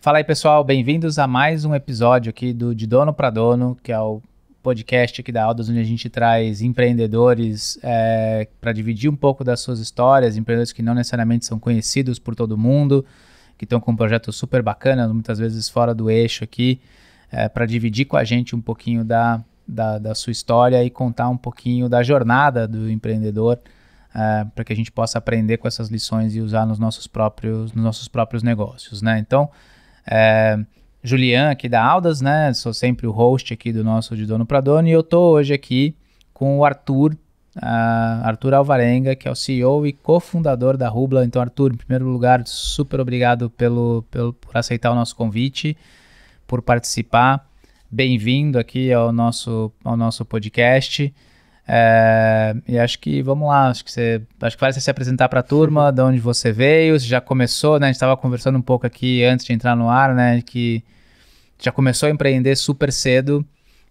Fala aí, pessoal, bem-vindos a mais um episódio aqui do De Dono para Dono, que é o podcast aqui da Aldas, onde a gente traz empreendedores é, para dividir um pouco das suas histórias, empreendedores que não necessariamente são conhecidos por todo mundo, que estão com um projetos super bacanas, muitas vezes fora do eixo aqui, é, para dividir com a gente um pouquinho da, da, da, sua história e contar um pouquinho da jornada do empreendedor, é, para que a gente possa aprender com essas lições e usar nos nossos próprios, nos nossos próprios negócios, né? Então, é, Julian, aqui da Aldas, né? Sou sempre o host aqui do nosso De Dono para Dono. E eu tô hoje aqui com o Arthur, uh, Arthur Alvarenga, que é o CEO e cofundador da Rubla. Então, Arthur, em primeiro lugar, super obrigado pelo, pelo por aceitar o nosso convite, por participar. Bem-vindo aqui ao nosso, ao nosso podcast. É, e acho que vamos lá, acho que você acho que vale você se apresentar para a turma, de onde você veio, você já começou, né? A gente estava conversando um pouco aqui antes de entrar no ar, né? Que já começou a empreender super cedo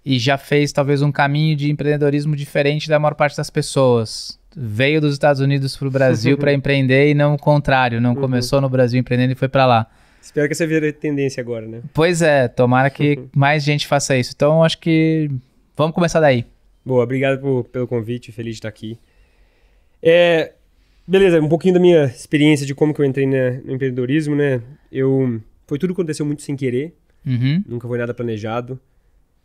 e já fez talvez um caminho de empreendedorismo diferente da maior parte das pessoas. Veio dos Estados Unidos para o Brasil para empreender e não o contrário, não uhum. começou no Brasil empreendendo e foi para lá. Espero que você vire tendência agora, né? Pois é, tomara que mais gente faça isso. Então acho que vamos começar daí. Boa, obrigado por, pelo convite, feliz de estar aqui. É, beleza, um pouquinho da minha experiência de como que eu entrei na, no empreendedorismo, né? Eu, foi tudo que aconteceu muito sem querer, uhum. nunca foi nada planejado.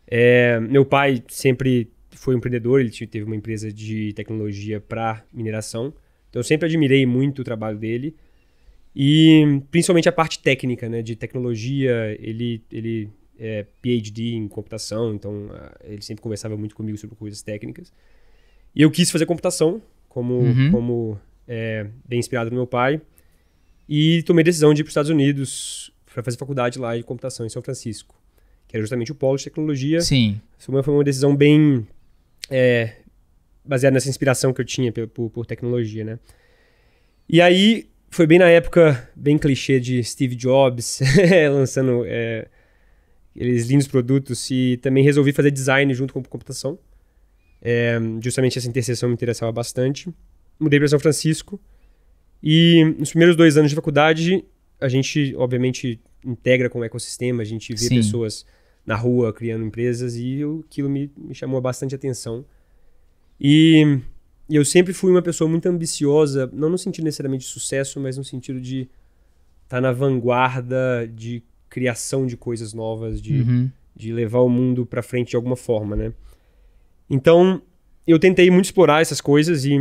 É, meu pai sempre foi um empreendedor, ele teve uma empresa de tecnologia para mineração. Então eu sempre admirei muito o trabalho dele e principalmente a parte técnica, né, de tecnologia, ele ele é, PhD em computação, então ah, ele sempre conversava muito comigo sobre coisas técnicas. E eu quis fazer computação, como, uhum. como é, bem inspirado no meu pai. E tomei a decisão de ir para os Estados Unidos para fazer faculdade lá de computação em São Francisco, que era justamente o polo de tecnologia. Sim. Isso foi uma decisão bem é, baseada nessa inspiração que eu tinha por, por tecnologia, né? E aí foi bem na época, bem clichê de Steve Jobs lançando é, aqueles lindos produtos e também resolvi fazer design junto com computação. É, justamente essa interseção me interessava bastante. Mudei para São Francisco e nos primeiros dois anos de faculdade a gente, obviamente, integra com o ecossistema, a gente vê Sim. pessoas na rua criando empresas e aquilo me, me chamou bastante atenção. E, e eu sempre fui uma pessoa muito ambiciosa, não no sentido necessariamente de sucesso, mas no sentido de estar tá na vanguarda de criação de coisas novas, de, uhum. de levar o mundo para frente de alguma forma, né? Então, eu tentei muito explorar essas coisas e,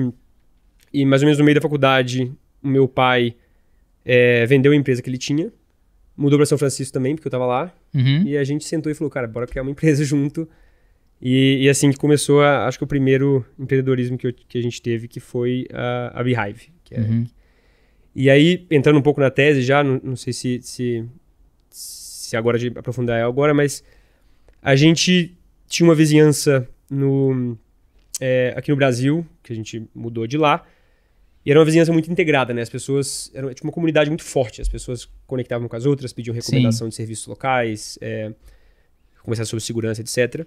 e mais ou menos no meio da faculdade, o meu pai é, vendeu a empresa que ele tinha, mudou para São Francisco também, porque eu tava lá, uhum. e a gente sentou e falou, cara, bora criar uma empresa junto. E, e assim que começou, a, acho que o primeiro empreendedorismo que, eu, que a gente teve, que foi a, a Beehive. É, uhum. E aí, entrando um pouco na tese já, não, não sei se, se se agora de aprofundar é agora, mas a gente tinha uma vizinhança no, é, aqui no Brasil, que a gente mudou de lá, e era uma vizinhança muito integrada, né? As pessoas. Era tipo, uma comunidade muito forte. As pessoas conectavam com as outras, pediam recomendação Sim. de serviços locais, é, conversavam sobre segurança, etc.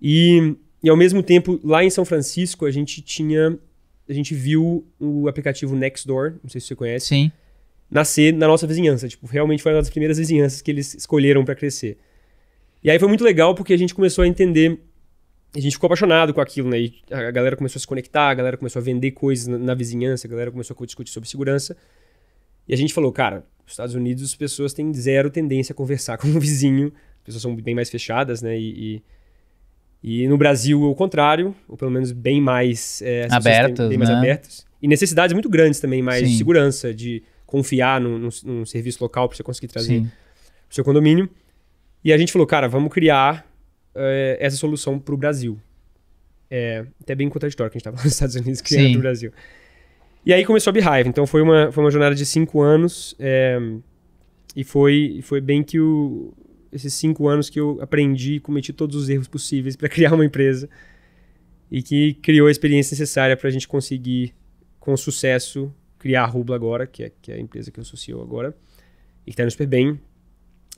E, e ao mesmo tempo, lá em São Francisco, a gente tinha. A gente viu o aplicativo Nextdoor, não sei se você conhece. Sim nascer na nossa vizinhança. Tipo, realmente foi uma das primeiras vizinhanças que eles escolheram para crescer. E aí foi muito legal porque a gente começou a entender, a gente ficou apaixonado com aquilo, né? E a galera começou a se conectar, a galera começou a vender coisas na, na vizinhança, a galera começou a discutir sobre segurança. E a gente falou, cara, nos Estados Unidos as pessoas têm zero tendência a conversar com o vizinho, as pessoas são bem mais fechadas, né? E, e, e no Brasil é o contrário, ou pelo menos bem mais... É, bem né? mais abertos. E necessidades muito grandes também, mais Sim. de segurança, de confiar num, num, num serviço local para você conseguir trazer Sim. seu condomínio. E a gente falou, cara, vamos criar eh, essa solução para o Brasil. É, até bem contraditório que a gente estava nos Estados Unidos criando para o Brasil. E aí começou a Behive. Então foi uma, foi uma jornada de cinco anos. É, e foi, foi bem que o, esses cinco anos que eu aprendi e cometi todos os erros possíveis para criar uma empresa. E que criou a experiência necessária para a gente conseguir, com sucesso, criar a Rubla agora, que é, que é a empresa que eu sou agora, e que está indo super bem.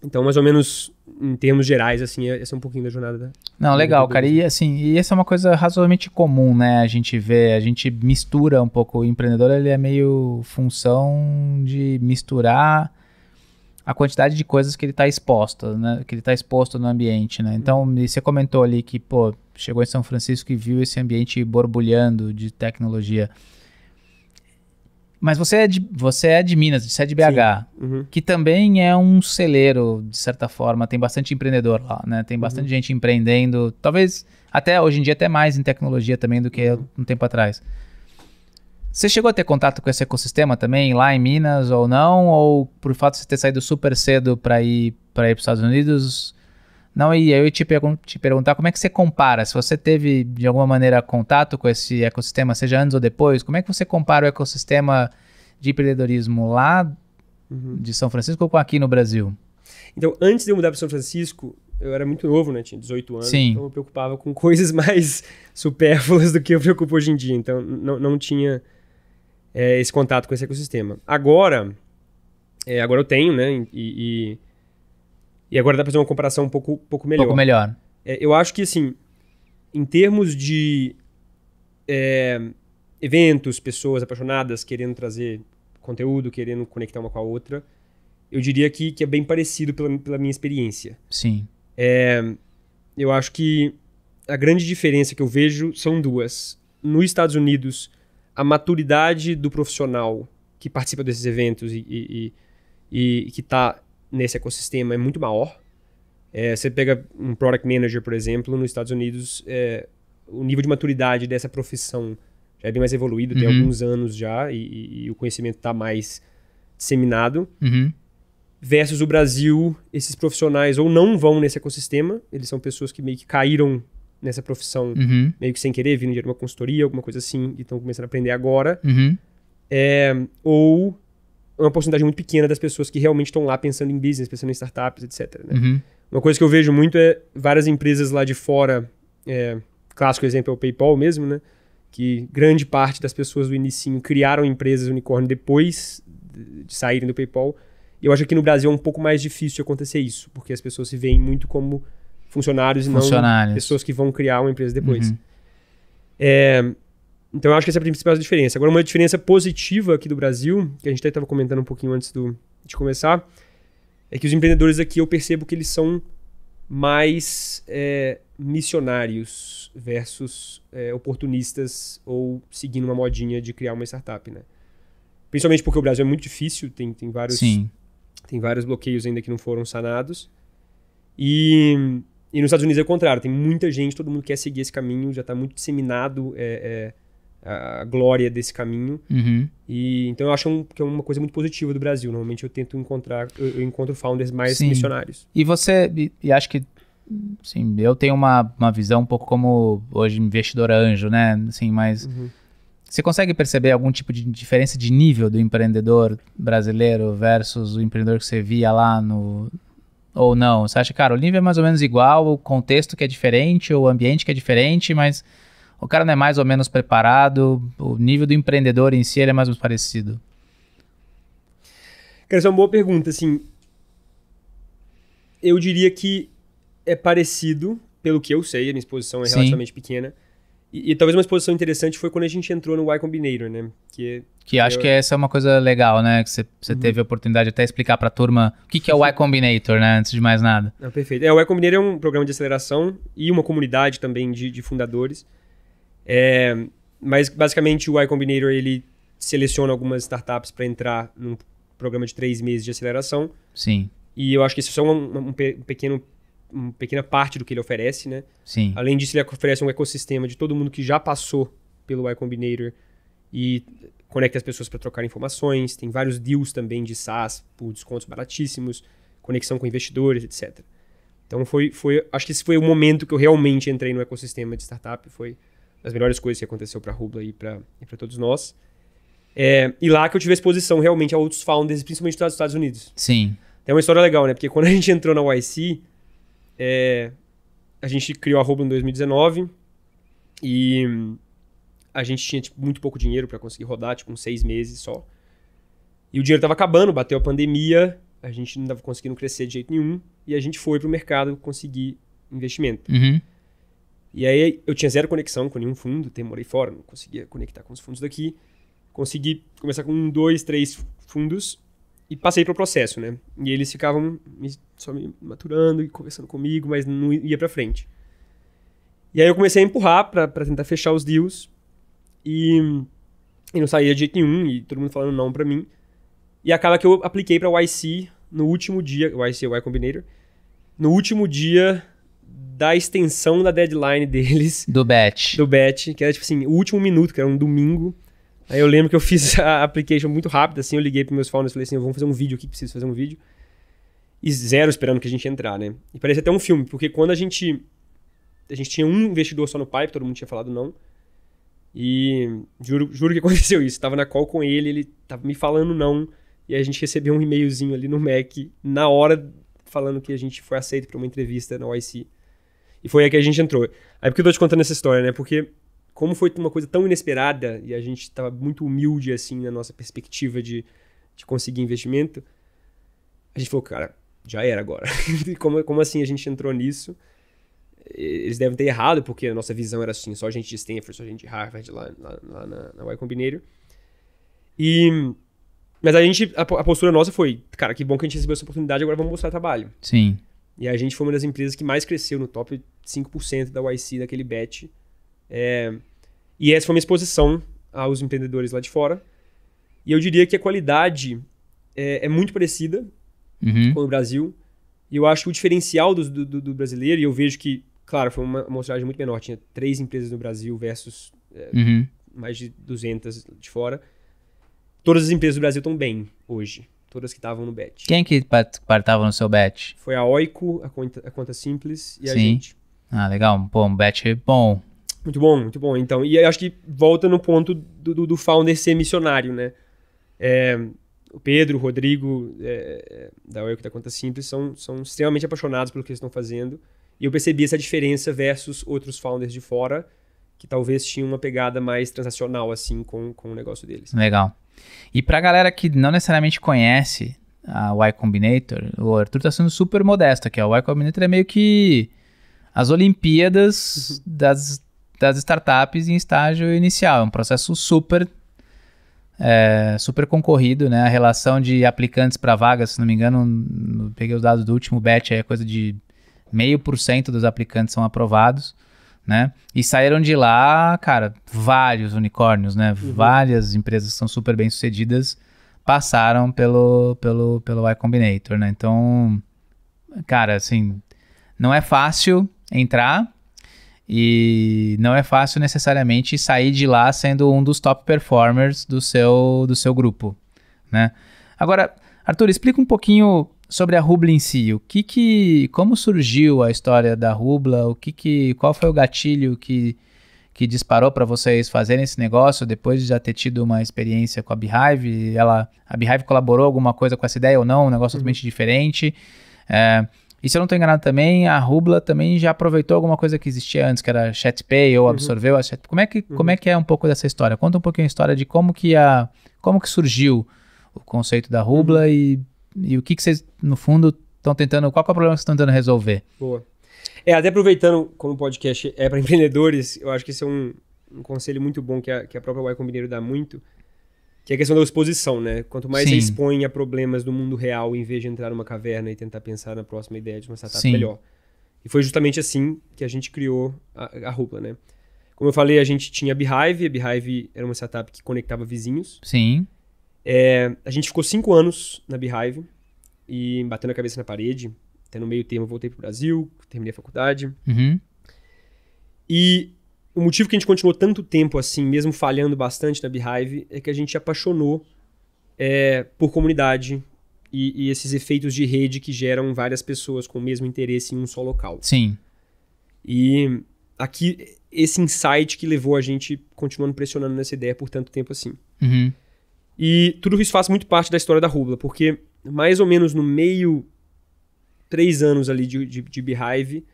Então, mais ou menos, em termos gerais, assim, é, essa é um pouquinho da jornada. Da, Não, da legal, cara. E assim, e essa é uma coisa razoavelmente comum, né? A gente vê, a gente mistura um pouco. O empreendedor, ele é meio função de misturar a quantidade de coisas que ele está exposto, né? Que ele está exposto no ambiente, né? Então, você comentou ali que, pô, chegou em São Francisco e viu esse ambiente borbulhando de tecnologia. Mas você é de, você é de Minas, você é de BH, uhum. que também é um celeiro, de certa forma. Tem bastante empreendedor lá, né? Tem bastante uhum. gente empreendendo. Talvez até hoje em dia, até mais em tecnologia também do que uhum. um tempo atrás. Você chegou a ter contato com esse ecossistema também lá em Minas ou não? Ou por fato de você ter saído super cedo para ir para ir para os Estados Unidos, não, e eu te, pergun te perguntar como é que você compara, se você teve de alguma maneira contato com esse ecossistema, seja antes ou depois, como é que você compara o ecossistema de empreendedorismo lá uhum. de São Francisco com aqui no Brasil? Então, antes de eu mudar para São Francisco, eu era muito novo, né? Tinha 18 anos, Sim. então eu me preocupava com coisas mais supérfluas do que eu me preocupo hoje em dia. Então, não, não tinha é, esse contato com esse ecossistema. Agora, é, agora eu tenho, né? e, e e agora dá pra fazer uma comparação um pouco, pouco melhor. Um pouco melhor. É, eu acho que, assim, em termos de é, eventos, pessoas apaixonadas querendo trazer conteúdo, querendo conectar uma com a outra, eu diria que, que é bem parecido pela, pela minha experiência. Sim. É, eu acho que a grande diferença que eu vejo são duas. Nos Estados Unidos, a maturidade do profissional que participa desses eventos e, e, e, e que está nesse ecossistema é muito maior. É, você pega um product manager, por exemplo, nos Estados Unidos, é, o nível de maturidade dessa profissão já é bem mais evoluído, uhum. tem alguns anos já, e, e, o conhecimento está mais disseminado. Uhum. Versus o Brasil, esses profissionais ou não vão nesse ecossistema, eles são pessoas que meio que caíram nessa profissão uhum. meio que sem querer, vindo de uma consultoria, alguma coisa assim, e estão começando a aprender agora. Uhum. É, ou é uma porcentagem muito pequena das pessoas que realmente estão lá pensando em business, pensando em startups, etc. Né? Uhum. Uma coisa que eu vejo muito é várias empresas lá de fora, é, clássico exemplo é o PayPal mesmo, né? Que grande parte das pessoas do início criaram empresas unicórnio depois de saírem do PayPal. Eu acho que no Brasil é um pouco mais difícil acontecer isso, porque as pessoas se veem muito como funcionários, funcionários. e não pessoas que vão criar uma empresa depois. Uhum. É, então eu acho que essa é a principal diferença. Agora, uma diferença positiva aqui do Brasil, que a gente até estava comentando um pouquinho antes do, de começar, é que os empreendedores aqui eu percebo que eles são mais é, missionários versus é, oportunistas ou seguindo uma modinha de criar uma startup, né? Principalmente porque o Brasil é muito difícil, tem, tem vários Sim. tem vários bloqueios ainda que não foram sanados. E, e nos Estados Unidos é o contrário, tem muita gente, todo mundo quer seguir esse caminho, já está muito disseminado é, é a glória desse caminho. Uhum. E então eu acho um, que é uma coisa muito positiva do Brasil. Normalmente eu tento encontrar, eu, eu encontro founders mais Sim. missionários. E você, e, e acho que Sim, eu tenho uma, uma visão um pouco como hoje investidor anjo, né? Assim, mas uhum. você consegue perceber algum tipo de diferença de nível do empreendedor brasileiro versus o empreendedor que você via lá no, ou não? Você acha, cara, o nível é mais ou menos igual, o contexto que é diferente, o ambiente que é diferente, mas o cara não é mais ou menos preparado, o nível do empreendedor em si é mais ou menos parecido? Cara, essa é uma boa pergunta, assim. Eu diria que é parecido, pelo que eu sei, a minha exposição é Sim. relativamente pequena. E, e, talvez uma exposição interessante foi quando a gente entrou no Y Combinator, né? Que, é- que acho eu... que essa é uma coisa legal, né? Que você, uhum. teve a oportunidade de até explicar a turma o que, que é o Y Combinator, né? Antes de mais nada. perfeito. É, o Y Combinator é um programa de aceleração e uma comunidade também de, de fundadores. É, mas basicamente o Y Combinator ele seleciona algumas startups para entrar num programa de três meses de aceleração. Sim. E eu acho que isso é só um, um, um pequeno uma pequena parte do que ele oferece, né? Sim. Além disso, ele oferece um ecossistema de todo mundo que já passou pelo Y Combinator e conecta as pessoas para trocar informações. Tem vários deals também de SaaS por descontos baratíssimos, conexão com investidores, etc. Então foi, foi acho que esse foi o momento que eu realmente entrei no ecossistema de startup, foi das melhores coisas que aconteceu para Rubla e para todos nós. É, e lá que eu tive exposição realmente a outros founders, principalmente dos Estados Unidos. Sim. tem uma história legal, né? Porque quando a gente entrou na YC, é, a gente criou a Rubla em 2019 e hum, a gente tinha tipo, muito pouco dinheiro para conseguir rodar, tipo, uns seis meses só. E o dinheiro tava acabando, bateu a pandemia, a gente não tava conseguindo crescer de jeito nenhum e a gente foi pro mercado conseguir investimento. Uhum. E aí eu tinha zero conexão com nenhum fundo, demorei fora, não conseguia conectar com os fundos daqui. Consegui começar com um, dois, três fundos e passei pelo processo, né? E eles ficavam me, só me maturando e conversando comigo, mas não ia para frente. E aí eu comecei a empurrar para tentar fechar os deals e, e, não saía de jeito nenhum e todo mundo falando não para mim. E acaba que eu apliquei para o YC no último dia, o YC, o Y Combinator, no último dia da extensão da deadline deles. Do bet. Do bet, que era tipo assim, o último minuto, que era um domingo. Aí eu lembro que eu fiz a application muito rápido, assim, eu liguei para meus founders e falei assim, vamos fazer um vídeo aqui, preciso fazer um vídeo. E zero esperando que a gente entrar, né? E parecia até um filme, porque quando a gente... A gente tinha um investidor só no pipe, todo mundo tinha falado não. E juro, juro que aconteceu isso. Tava na call com ele, ele tava me falando não. E a gente recebeu um e-mailzinho ali no Mac, na hora, falando que a gente foi aceito para uma entrevista na OIC. E foi aí que a gente entrou. Aí porque eu tô te contando essa história, né? Porque como foi uma coisa tão inesperada e a gente tava muito humilde, assim, na nossa perspectiva de, de conseguir investimento, a gente falou, cara, já era agora. como, como assim a gente entrou nisso? Eles devem ter errado, porque a nossa visão era assim, só a gente de Stanford, só a gente de Harvard, lá, lá, lá na, na Y Combinator. E... Mas a gente, a postura nossa foi, cara, que bom que a gente recebeu essa oportunidade, agora vamos mostrar trabalho. Sim. E a gente foi uma das empresas que mais cresceu no top 5% da YC daquele bet É, e essa foi uma exposição aos empreendedores lá de fora. E eu diria que a qualidade é, é muito parecida uhum. com o Brasil. E eu acho que o diferencial do, do, do, brasileiro, e eu vejo que, claro, foi uma amostragem muito menor. Tinha três empresas no Brasil versus é, uhum. mais de 200 de fora. Todas as empresas do Brasil estão bem hoje que estavam no bet. Quem que partava no seu bet? Foi a Oico, a conta, a conta simples e Sim. gente. Ah, legal. Pô, um bet bom. Muito bom, muito bom. Então, e acho que volta no ponto do, do, do founder ser missionário, né? É, o Pedro, o Rodrigo, é, é, da Oico da Conta Simples, são, são extremamente apaixonados pelo que eles estão fazendo. E eu percebi essa diferença versus outros founders de fora que talvez tinha uma pegada mais transacional assim com, com o negócio deles. Legal. E para a galera que não necessariamente conhece a Y Combinator, o Arthur está sendo super modesto aqui. A Y Combinator é meio que as Olimpíadas uhum. das, das startups em estágio inicial. É um processo super é, super concorrido, né? A relação de aplicantes para vagas, se não me engano, peguei os dados do último batch, é coisa de meio por cento dos aplicantes são aprovados né? E saíram de lá, cara, vários unicórnios, né? Uhum. Várias empresas que são super bem sucedidas passaram pelo, pelo, pelo Y Combinator, né? Então, cara, assim, não é fácil entrar e não é fácil necessariamente sair de lá sendo um dos top performers do seu, do seu grupo, né? Agora, Arthur, explica um pouquinho sobre a Rubla em si, o que que, como surgiu a história da Rubla? O que que, qual foi o gatilho que que disparou para vocês fazerem esse negócio depois de já ter tido uma experiência com a Beehive? Ela, a Beehive colaborou alguma coisa com essa ideia ou não? Um negócio uhum. totalmente diferente. É, e se eu não estou enganado também, a Rubla também já aproveitou alguma coisa que existia antes, que era ChatPay, ou uhum. absorveu uhum. a Chat. Como é, que, uhum. como é uhum. que é um pouco dessa história? Conta um pouquinho a história de como que, a, como que surgiu o conceito da Rubla uhum. e e o que, que vocês, no fundo, estão tentando, qual é o problema que vocês estão tentando resolver? Boa. É, até aproveitando, como o podcast é para empreendedores, eu acho que esse é um, um conselho muito bom que a, que a própria Y Combinator dá muito, que é a questão da exposição, né? Quanto mais Sim. você expõe a problemas do mundo real, em vez de entrar numa caverna e tentar pensar na próxima ideia de uma startup, Sim. melhor. E foi justamente assim que a gente criou a, a Rupla, né? Como eu falei, a gente tinha a Behive. A Behive era uma startup que conectava vizinhos. Sim. É, a gente ficou cinco anos na Beehive e batendo a cabeça na parede. Até no meio termo eu voltei pro Brasil, terminei a faculdade. Uhum. E o motivo que a gente continuou tanto tempo assim, mesmo falhando bastante na Beehive, é que a gente apaixonou é, por comunidade e, e, esses efeitos de rede que geram várias pessoas com o mesmo interesse em um só local. Sim. E aqui, esse insight que levou a gente continuando pressionando nessa ideia por tanto tempo assim. Uhum. E tudo isso faz muito parte da história da Rubla, porque mais ou menos no meio, três anos ali de, de, de Beehive,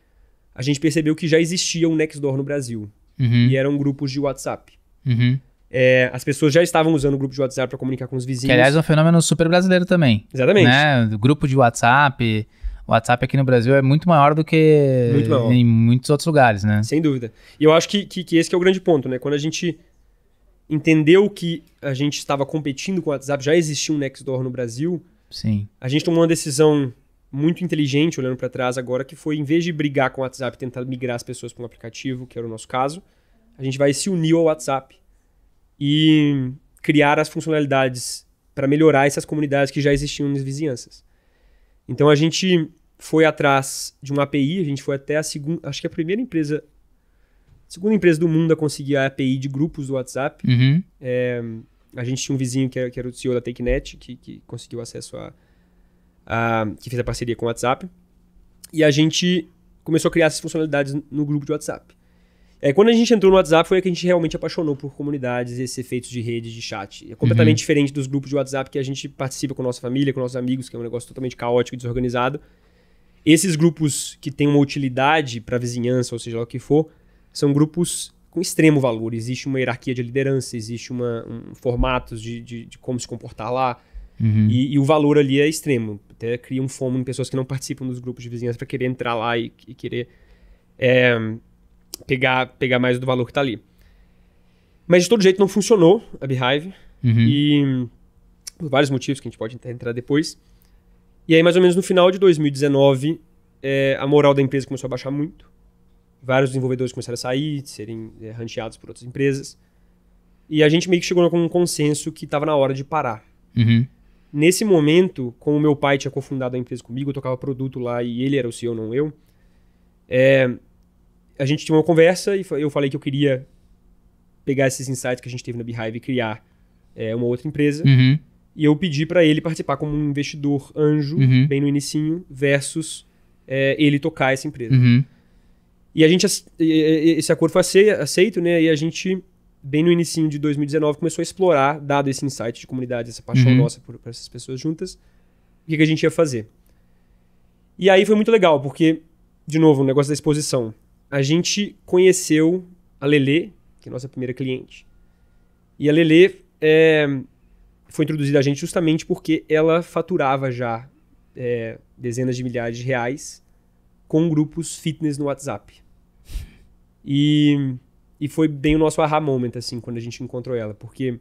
a gente percebeu que já existia um Nextdoor no Brasil. Uhum. E eram grupos de WhatsApp. Uhum. É, as pessoas já estavam usando o grupo de WhatsApp para comunicar com os vizinhos. Que, aliás, é um fenômeno super brasileiro também. Exatamente. Né? Grupo de WhatsApp. WhatsApp aqui no Brasil é muito maior do que muito maior. em muitos outros lugares, né? Sem dúvida. E eu acho que, que, que esse que é o grande ponto, né? Quando a gente entendeu que a gente estava competindo com o WhatsApp, já existia um Nextdoor no Brasil. Sim. A gente tomou uma decisão muito inteligente, olhando para trás agora, que foi, em vez de brigar com o WhatsApp, tentar migrar as pessoas para um aplicativo, que era o nosso caso, a gente vai se unir ao WhatsApp e criar as funcionalidades para melhorar essas comunidades que já existiam nas vizinhanças. Então a gente foi atrás de uma API, a gente foi até a segunda, acho que é a primeira empresa segunda empresa do mundo a conseguir a API de grupos do WhatsApp. Uhum. É, a gente tinha um vizinho que era, que era o CEO da TechNet, que, que conseguiu acesso a, a, que fez a parceria com o WhatsApp. E a gente começou a criar essas funcionalidades no grupo de WhatsApp. É, quando a gente entrou no WhatsApp foi que a gente realmente apaixonou por comunidades e esses efeitos de rede, de chat. É completamente uhum. diferente dos grupos de WhatsApp que a gente participa com nossa família, com nossos amigos, que é um negócio totalmente caótico e desorganizado. Esses grupos que têm uma utilidade para a vizinhança, ou seja lá o que for, são grupos com extremo valor. Existe uma hierarquia de liderança, existe uma, um, formatos de, de, de, como se comportar lá. Uhum. E, e, o valor ali é extremo. Até cria um fomo em pessoas que não participam dos grupos de vizinhança para querer entrar lá e, e querer é, pegar, pegar mais do valor que está ali. Mas de todo jeito não funcionou a Beehive. Uhum. E por vários motivos que a gente pode entrar depois. E aí, mais ou menos no final de 2019, é, a moral da empresa começou a baixar muito vários desenvolvedores começaram a sair, serem é, eh, ranqueados por outras empresas. E a gente meio que chegou com um consenso que estava na hora de parar. Uhum. Nesse momento, como meu pai tinha cofundado a empresa comigo, eu tocava produto lá e ele era o CEO, não eu. É, a gente tinha uma conversa e eu falei que eu queria pegar esses insights que a gente teve na Beehive e criar é, uma outra empresa. Uhum. E eu pedi para ele participar como um investidor anjo, uhum. bem no inicinho, versus é, ele tocar essa empresa. Uhum. E a gente esse acordo foi aceito, né? E a gente bem no início de 2019 começou a explorar, dado esse insight de comunidade, essa paixão uhum. nossa por, por, essas pessoas juntas, o que, que, a gente ia fazer. E aí foi muito legal, porque de novo, o um negócio da exposição. A gente conheceu a Lele, que é nossa primeira cliente. E a Lele é, foi introduzida a gente justamente porque ela faturava já é, dezenas de milhares de reais com grupos fitness no WhatsApp. E, e foi bem o nosso aha moment, assim, quando a gente encontrou ela, porque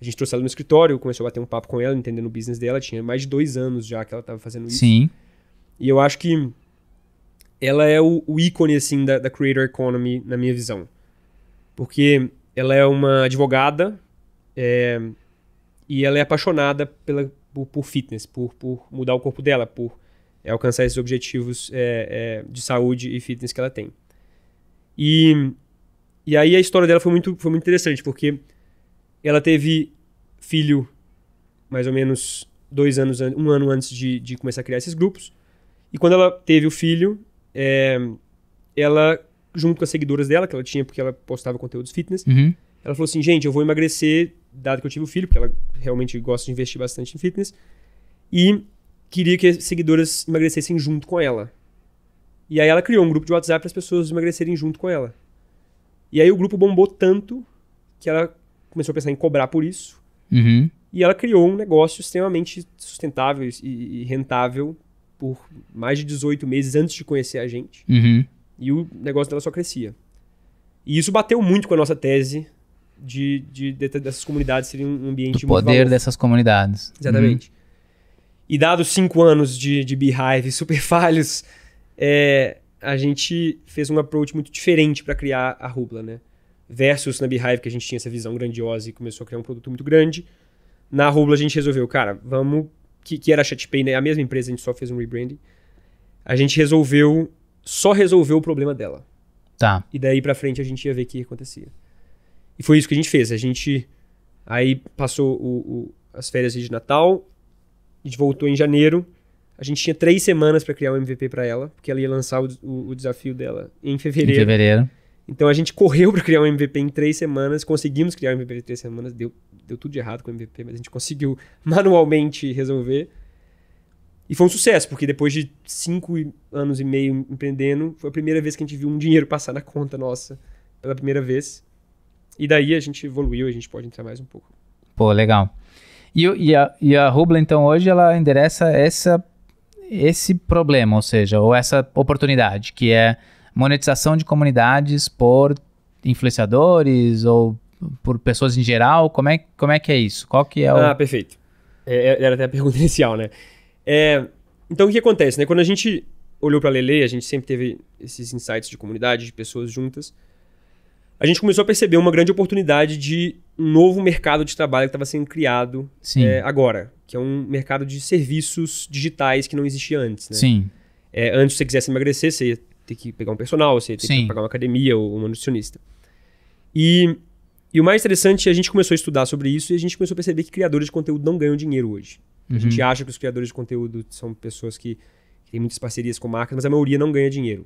a gente trouxe ela no escritório, começou a bater um papo com ela, entendendo o business dela, tinha mais de dois anos já que ela estava fazendo isso. Sim. E eu acho que ela é o, o ícone, assim, da, da creator economy, na minha visão. Porque ela é uma advogada é, e ela é apaixonada pela, por, por fitness, por, por, mudar o corpo dela, por alcançar esses objetivos é, é de saúde e fitness que ela tem. E, e aí a história dela foi muito, foi muito interessante, porque ela teve filho mais ou menos dois anos, um ano antes de, de começar a criar esses grupos. E quando ela teve o filho, é, ela, junto com as seguidoras dela, que ela tinha, porque ela postava conteúdos fitness, uhum. ela falou assim: gente, eu vou emagrecer, dado que eu tive o filho, porque ela realmente gosta de investir bastante em fitness, e queria que as seguidoras emagrecessem junto com ela. E aí ela criou um grupo de WhatsApp para as pessoas emagrecerem junto com ela. E aí o grupo bombou tanto que ela começou a pensar em cobrar por isso. Uhum. E ela criou um negócio extremamente sustentável e, rentável por mais de 18 meses antes de conhecer a gente. Uhum. E o negócio dela só crescia. E isso bateu muito com a nossa tese de, de, de dessas comunidades serem um ambiente... Do poder dessas comunidades. Exatamente. Uhum. E dados cinco anos de, de Beehive super falhos é, a gente fez um approach muito diferente para criar a Rubla, né? Versus na Beehive, que a gente tinha essa visão grandiosa e começou a criar um produto muito grande. Na Rubla a gente resolveu, cara, vamos... Que, que era a Chatpay, né? A mesma empresa, a gente só fez um rebranding. A gente resolveu... Só resolveu o problema dela. Tá. E daí pra frente a gente ia ver o que acontecia. E foi isso que a gente fez. A gente... Aí passou o, o, as férias de Natal. A gente voltou em janeiro. A gente tinha três semanas para criar um MVP para ela, porque ela ia lançar o, o, o, desafio dela em fevereiro. Em fevereiro. Então a gente correu para criar um MVP em três semanas, conseguimos criar um MVP em três semanas, deu, deu tudo de errado com o MVP, mas a gente conseguiu manualmente resolver. E foi um sucesso, porque depois de cinco anos e meio empreendendo, foi a primeira vez que a gente viu um dinheiro passar na conta nossa, pela primeira vez. E daí a gente evoluiu, a gente pode entrar mais um pouco. Pô, legal. E, e, a, e a Rubla, então, hoje, ela endereça essa esse problema, ou seja, ou essa oportunidade, que é monetização de comunidades por influenciadores ou por pessoas em geral? Como é, como é que é isso? Qual que é o... Ah, perfeito. É, é era até a pergunta inicial, né? É, então, o que acontece, né? Quando a gente olhou para a Lele, a gente sempre teve esses insights de comunidade, de pessoas juntas a gente começou a perceber uma grande oportunidade de um novo mercado de trabalho que estava sendo criado é, agora, que é um mercado de serviços digitais que não existia antes. Né? Sim. É, antes, se você quisesse emagrecer, você ia ter que pegar um personal, você ia ter Sim. que pagar uma academia ou uma nutricionista. E, e o mais interessante, é a gente começou a estudar sobre isso e a gente começou a perceber que criadores de conteúdo não ganham dinheiro hoje. Uhum. A gente uhum. acha que os criadores de conteúdo são pessoas que, que têm muitas parcerias com marcas, mas a maioria não ganha dinheiro.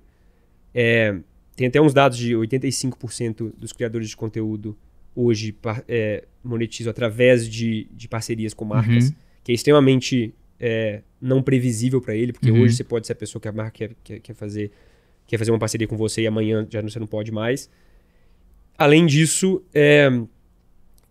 É, tem até uns dados de 85% dos criadores de conteúdo hoje é, monetizam através de, de parcerias com marcas, uhum. que é extremamente é, não previsível para ele, porque uhum. hoje você pode ser a pessoa que a marca quer, quer, quer, fazer quer fazer uma parceria com você e amanhã já você não pode mais. Além disso, é,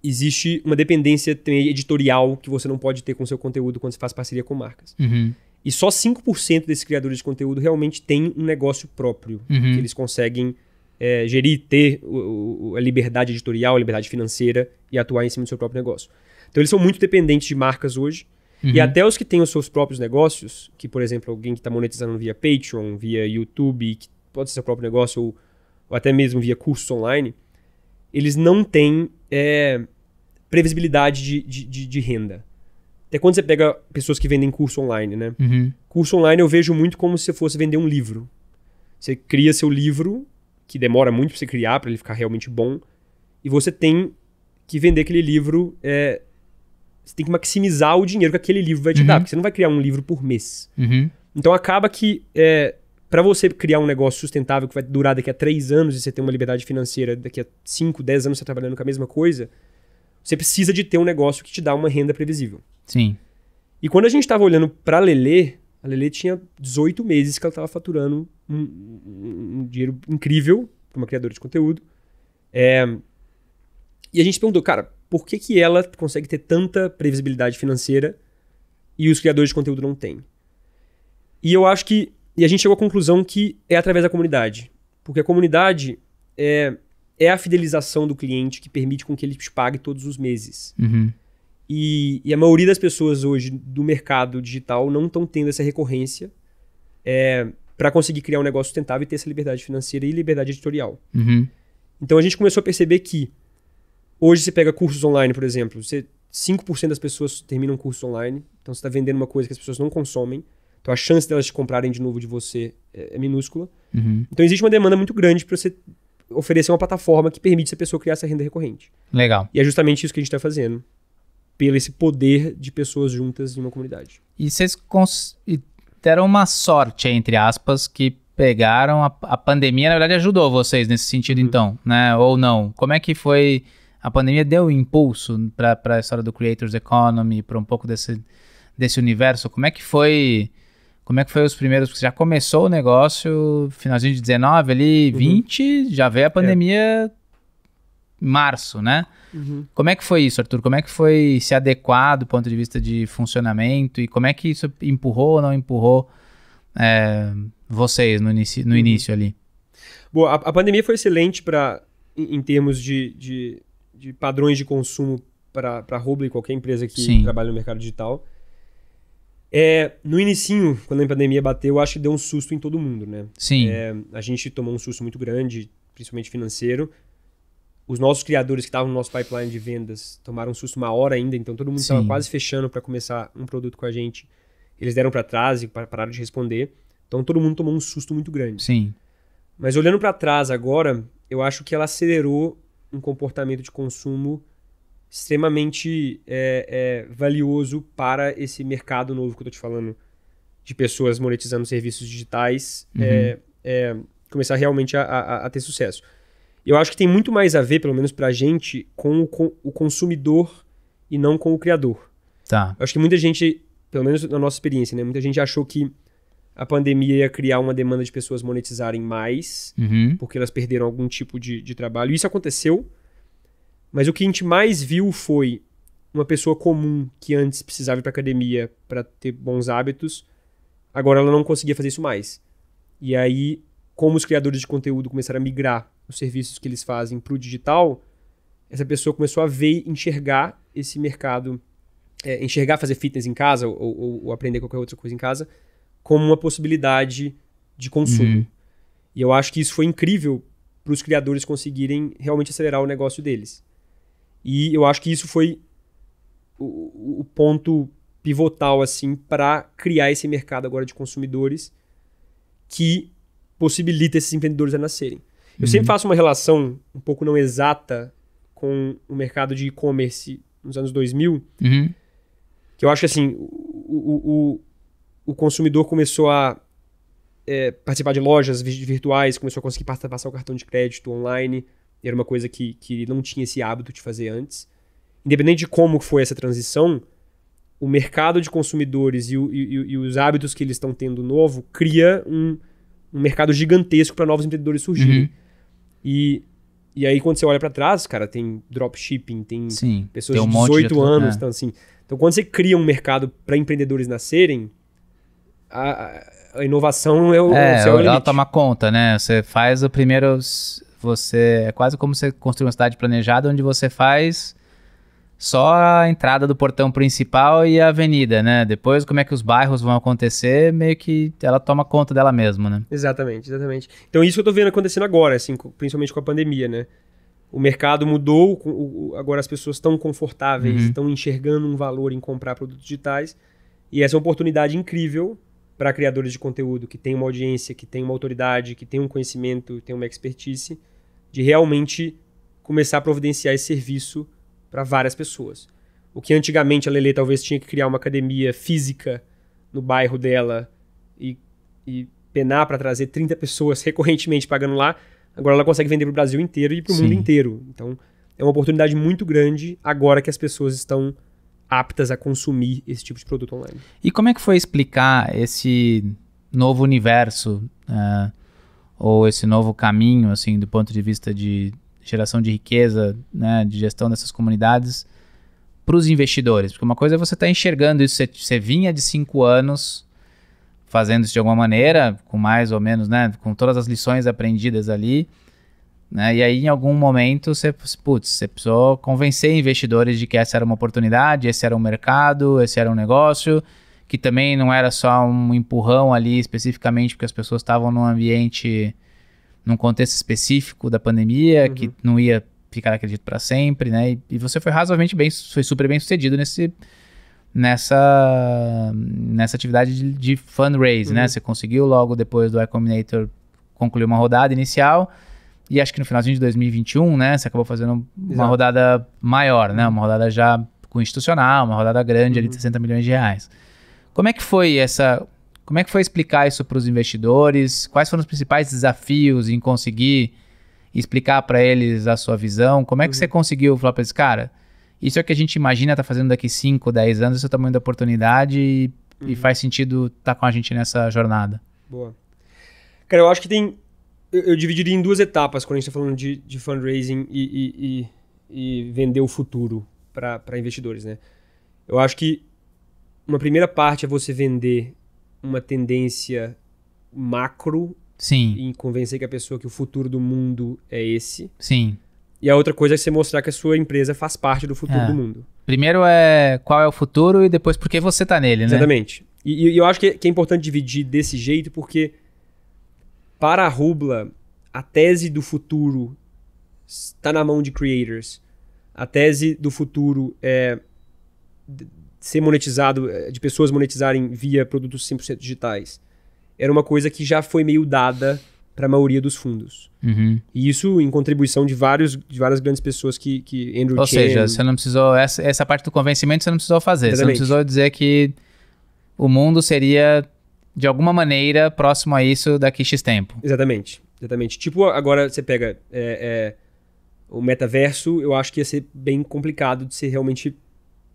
existe uma dependência editorial que você não pode ter com seu conteúdo quando você faz parceria com marcas. Uhum. E só 5% desses criadores de conteúdo realmente tem um negócio próprio, uhum. que eles conseguem é, gerir, ter o, o, a liberdade editorial, a liberdade financeira e atuar em cima do seu próprio negócio. Então eles são muito dependentes de marcas hoje. Uhum. E até os que têm os seus próprios negócios, que, por exemplo, alguém que está monetizando via Patreon, via YouTube, que pode ser seu próprio negócio, ou, ou até mesmo via cursos online, eles não têm é, previsibilidade de, de, de, de renda até quando você pega pessoas que vendem curso online, né? Uhum. Curso online eu vejo muito como se fosse vender um livro. Você cria seu livro, que demora muito para você criar, para ele ficar realmente bom, e você tem que vender aquele livro. É, você tem que maximizar o dinheiro que aquele livro vai te uhum. dar, porque você não vai criar um livro por mês. Uhum. Então acaba que é, para você criar um negócio sustentável que vai durar daqui a três anos e você ter uma liberdade financeira daqui a cinco, dez anos você tá trabalhando com a mesma coisa, você precisa de ter um negócio que te dá uma renda previsível. Sim. E quando a gente estava olhando para a Lele, a Lele tinha 18 meses que ela estava faturando um, um, um, dinheiro incrível para uma criadora de conteúdo. É... E a gente perguntou, cara, por que, que ela consegue ter tanta previsibilidade financeira e os criadores de conteúdo não têm? E eu acho que. E a gente chegou à conclusão que é através da comunidade. Porque a comunidade é é a fidelização do cliente que permite com que ele te pague todos os meses. Uhum. E, e, a maioria das pessoas hoje do mercado digital não estão tendo essa recorrência é, para conseguir criar um negócio sustentável e ter essa liberdade financeira e liberdade editorial. Uhum. Então a gente começou a perceber que hoje você pega cursos online, por exemplo, você, 5% das pessoas terminam cursos online, então você está vendendo uma coisa que as pessoas não consomem, então a chance delas te comprarem de novo de você é, é minúscula. Uhum. Então existe uma demanda muito grande para você oferecer uma plataforma que permite essa pessoa criar essa renda recorrente. Legal. E é justamente isso que a gente está fazendo. Pelo esse poder de pessoas juntas em uma comunidade. E vocês cons... e deram uma sorte, entre aspas, que pegaram a, a pandemia, na verdade, ajudou vocês nesse sentido, uhum. então, né? Ou não? Como é que foi. A pandemia deu impulso para a história do Creators Economy, para um pouco desse, desse universo? Como é que foi como é que foi os primeiros? Você já começou o negócio, finalzinho de 19 ali, uhum. 20, já veio a pandemia é. março, né? Uhum. Como é que foi isso, Arthur? Como é que foi se adequar do ponto de vista de funcionamento e como é que isso empurrou ou não empurrou é, vocês no, inicio, no uhum. início ali? Bom, a, a pandemia foi excelente para em, em, termos de, de, de, padrões de consumo para a Rubla e qualquer empresa que Sim. trabalha no mercado digital. É, no início quando a pandemia bateu, eu acho que deu um susto em todo mundo, né? Sim. É, a gente tomou um susto muito grande, principalmente financeiro. Os nossos criadores que estavam no nosso pipeline de vendas tomaram um susto uma hora ainda, então todo mundo estava quase fechando para começar um produto com a gente. Eles deram para trás e pararam de responder. Então todo mundo tomou um susto muito grande. Sim. Mas olhando para trás agora, eu acho que ela acelerou um comportamento de consumo extremamente é, é, valioso para esse mercado novo que eu tô te falando, de pessoas monetizando serviços digitais, uhum. é, é começar realmente a, a, a, ter sucesso. Eu acho que tem muito mais a ver, pelo menos para a gente, com o, com o consumidor e não com o criador. Tá. Eu acho que muita gente, pelo menos na nossa experiência, né? Muita gente achou que a pandemia ia criar uma demanda de pessoas monetizarem mais, uhum. porque elas perderam algum tipo de, de trabalho. Isso aconteceu, mas o que a gente mais viu foi uma pessoa comum que antes precisava ir para academia para ter bons hábitos, agora ela não conseguia fazer isso mais. E aí, como os criadores de conteúdo começaram a migrar os serviços que eles fazem para o digital, essa pessoa começou a ver, enxergar esse mercado, é, enxergar fazer fitness em casa ou, ou, ou, aprender qualquer outra coisa em casa como uma possibilidade de consumo. Uhum. E eu acho que isso foi incrível para os criadores conseguirem realmente acelerar o negócio deles. E eu acho que isso foi o, o ponto pivotal assim para criar esse mercado agora de consumidores que possibilita esses empreendedores a nascerem. Eu uhum. sempre faço uma relação um pouco não exata com o mercado de e-commerce nos anos 2000, uhum. que eu acho que assim, o, o, o, consumidor começou a é, participar de lojas virtuais, começou a conseguir passar o cartão de crédito online, era uma coisa que, que não tinha esse hábito de fazer antes. Independente de como foi essa transição, o mercado de consumidores e, o, e, e os hábitos que eles estão tendo novo cria um, um mercado gigantesco para novos empreendedores surgirem. Uhum. E, e aí, quando você olha para trás, cara, tem dropshipping, tem Sim, pessoas tem um de 18 de anos, é. então assim. Então, quando você cria um mercado para empreendedores nascerem, a, a, inovação é o, é, é o ela toma conta, né? Você faz o primeiro você é quase como você construir uma cidade planejada onde você faz só a entrada do portão principal e a avenida, né? Depois, como é que os bairros vão acontecer, meio que ela toma conta dela mesma, né? Exatamente, exatamente. Então, isso que eu tô vendo acontecendo agora, assim, principalmente com a pandemia, né? O mercado mudou, agora as pessoas estão confortáveis, uhum. estão enxergando um valor em comprar produtos digitais. E essa é uma oportunidade incrível para criadores de conteúdo que tem uma audiência, que tem uma autoridade, que tem um conhecimento, tem uma expertise, de realmente começar a providenciar esse serviço para várias pessoas. O que antigamente a Lele talvez tinha que criar uma academia física no bairro dela e, e penar para trazer 30 pessoas recorrentemente pagando lá, agora ela consegue vender para o Brasil inteiro e para o mundo inteiro. Então é uma oportunidade muito grande agora que as pessoas estão aptas a consumir esse tipo de produto online. E como é que foi explicar esse novo universo uh, ou esse novo caminho, assim, do ponto de vista de geração de riqueza, né, de gestão dessas comunidades para os investidores? Porque uma coisa é você estar tá enxergando isso, você, você vinha de cinco anos fazendo isso de alguma maneira, com mais ou menos, né, com todas as lições aprendidas ali né? E aí, em algum momento, você, putz, você precisou convencer investidores de que essa era uma oportunidade, esse era um mercado, esse era um negócio, que também não era só um empurrão ali especificamente porque as pessoas estavam num ambiente, num contexto específico da pandemia, uhum. que não ia ficar, acredito, para sempre, né? E, e, você foi razoavelmente bem, foi super bem sucedido nesse, nessa, nessa atividade de, de fundraise, né? uhum. né? Você conseguiu logo depois do iCombinator concluir uma rodada inicial e acho que no finalzinho de 2021, né, você acabou fazendo uma rodada maior, né? Uma uhum. rodada já com institucional, uma rodada grande uhum. ali de 60 uhum. milhões de reais. Como é que foi essa. Como é que foi explicar isso para os investidores? Quais foram os principais desafios em conseguir explicar para eles a sua visão? Como é que uhum. você conseguiu falar para eles, cara, isso é o que a gente imagina tá fazendo daqui 5, 10 anos, esse é o tamanho da oportunidade e, uhum. e faz sentido estar tá com a gente nessa jornada? Boa. Cara, eu acho que tem eu, eu, dividiria em duas etapas quando a gente está falando de, de fundraising e, e, e, e, vender o futuro para investidores, né? Eu acho que uma primeira parte é você vender uma tendência macro Sim. e convencer que a pessoa que o futuro do mundo é esse. Sim. E a outra coisa é você mostrar que a sua empresa faz parte do futuro é. do mundo. Primeiro é qual é o futuro e depois por que você está nele, né? Exatamente. E, e, eu acho que, que é importante dividir desse jeito porque para a Rubla, a tese do futuro está na mão de creators. A tese do futuro é ser monetizado, é, de pessoas monetizarem via produtos 100% digitais. Era uma coisa que já foi meio dada para a maioria dos fundos. Uhum. E isso em contribuição de, vários, de várias grandes pessoas que, que Andrew Ou seja, você não precisou. Essa, essa parte do convencimento você não precisou fazer. Exatamente. Você não precisou dizer que o mundo seria de alguma maneira próximo a isso daqui X tempo. Exatamente, exatamente. Tipo, agora você pega é, é, o metaverso, eu acho que ia ser bem complicado de se realmente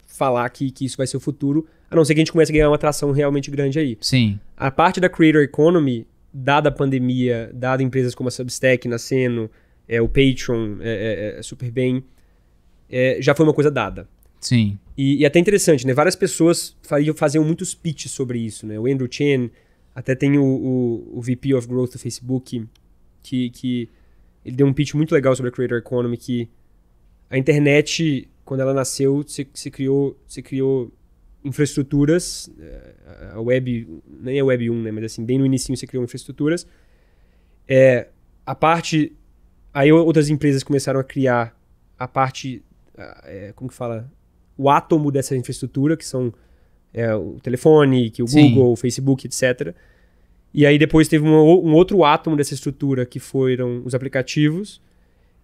falar que, que isso vai ser o futuro, a não ser que a gente comece a ganhar uma atração realmente grande aí. Sim. A parte da creator economy, dada a pandemia, dada empresas como a Substack nascendo, é, o Patreon, é, é, é super bem, é, já foi uma coisa dada. Sim. E, e é até interessante, né? Várias pessoas faziam, faziam muitos pitches sobre isso, né? O Andrew Chen, até tem o, o, o VP of Growth do Facebook, que, que ele deu um pitch muito legal sobre a Creator Economy, que a internet, quando ela nasceu, se, se criou... Se criou infraestruturas, eh, a web, nem a é web 1, né, mas assim, bem no início você criou infraestruturas. É, a parte aí outras empresas começaram a criar a parte é, como que fala o átomo dessa infraestrutura, que são é, o telefone, que o Sim. Google, o Facebook, etc. E aí depois teve um, um, outro átomo dessa estrutura que foram os aplicativos.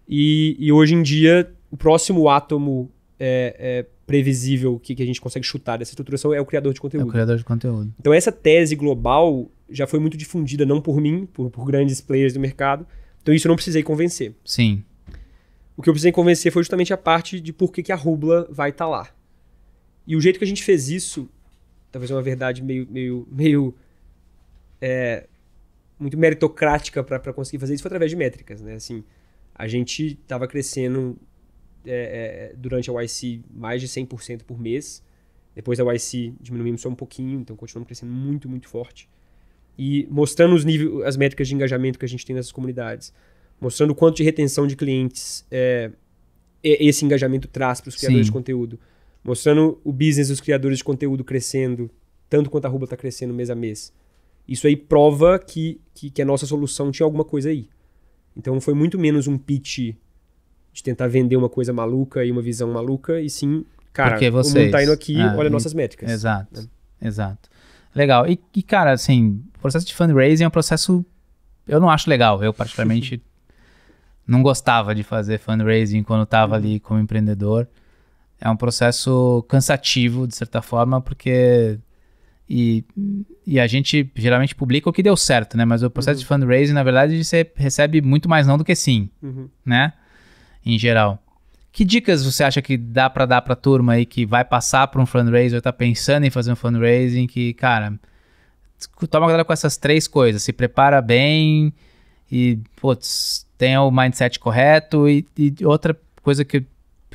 E, e hoje em dia, o próximo átomo é, é previsível que, que, a gente consegue chutar dessa estruturação é o criador de conteúdo. É o criador de conteúdo. Então essa tese global já foi muito difundida, não por mim, por, por grandes players do mercado. Então isso eu não precisei convencer. Sim o que eu precisei convencer foi justamente a parte de por que, que a rubla vai estar tá lá. E o jeito que a gente fez isso, talvez é uma verdade meio, meio, meio é, muito meritocrática para conseguir fazer isso, foi através de métricas, né? Assim, a gente estava crescendo é, é, durante a YC mais de 100% por mês. Depois da YC diminuímos só um pouquinho, então continuamos crescendo muito, muito forte. E mostrando os níveis, as métricas de engajamento que a gente tem nessas comunidades mostrando o quanto de retenção de clientes é, esse engajamento traz para os criadores Sim. de conteúdo. Mostrando o business dos criadores de conteúdo crescendo, tanto quanto a Ruba está crescendo mês a mês. Isso aí prova que, que, que, a nossa solução tinha alguma coisa aí. Então foi muito menos um pitch de tentar vender uma coisa maluca e uma visão maluca, e sim, cara, Porque vocês, o mundo tá indo aqui, ah, olha e, nossas métricas. Né? Exato, né? exato. Legal. E, e, cara, assim, o processo de fundraising é um processo eu não acho legal. Eu, particularmente, não gostava de fazer fundraising quando estava ali como empreendedor. É um processo cansativo, de certa forma, porque. E, e a gente geralmente publica o que deu certo, né? Mas o processo uhum. de fundraising, na verdade, você recebe muito mais não do que sim, uhum. né? Em geral. Que dicas você acha que dá para dar para turma aí que vai passar por um fundraiser, tá pensando em fazer um fundraising, que, cara, toma cuidado com essas três coisas, se prepara bem e, putz, tenha o mindset correto. E, e outra coisa que eu